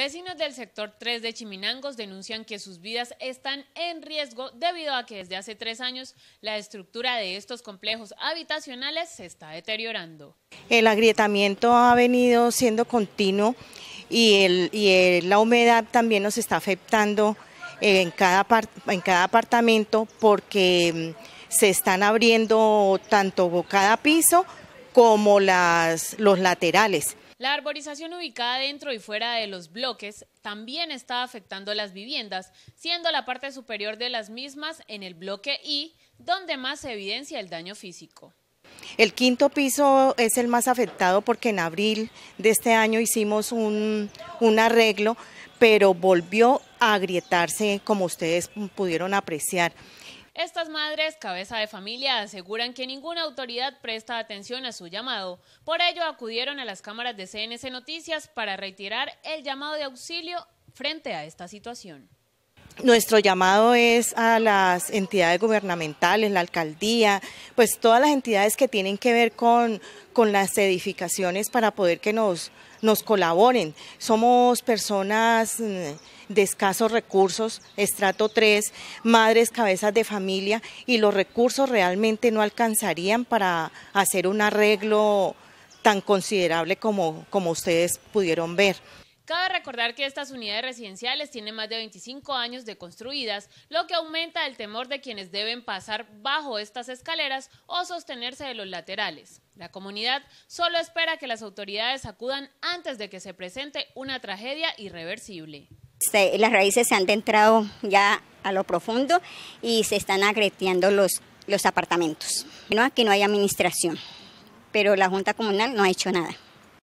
Vecinos del sector 3 de Chiminangos denuncian que sus vidas están en riesgo debido a que desde hace tres años la estructura de estos complejos habitacionales se está deteriorando. El agrietamiento ha venido siendo continuo y, la humedad también nos está afectando eh, en cada, apartamento porque mm, se están abriendo tanto cada piso como los laterales la arborización ubicada dentro y fuera de los bloques también está afectando las viviendas, siendo la parte superior de las mismas en el bloque I donde más se evidencia el daño físico. El quinto piso es el más afectado porque en abril de este año hicimos un, un, arreglo, pero volvió a agrietarse como ustedes pudieron apreciar. Estas madres, cabeza de familia, aseguran que ninguna autoridad presta atención a su llamado. Por ello, acudieron a las cámaras de CNC Noticias para retirar el llamado de auxilio frente a esta situación. Nuestro llamado es a las entidades gubernamentales, la alcaldía, pues todas las entidades que tienen que ver con, con las edificaciones para poder que nos, nos colaboren. Somos personas mm, de escasos recursos, estrato 3, madres cabezas de familia y los recursos realmente no alcanzarían para hacer un arreglo tan considerable como, ustedes pudieron ver. Cabe recordar que estas unidades residenciales tienen más de 25 años de construidas, lo que aumenta el temor de quienes deben pasar bajo estas escaleras o sostenerse de los laterales. La comunidad solo espera que las autoridades acudan antes de que se presente una tragedia irreversible las raíces se han adentrado ya a lo profundo y se están agreteando los, los apartamentos. No, aquí no hay administración, pero la Junta Comunal no ha hecho nada.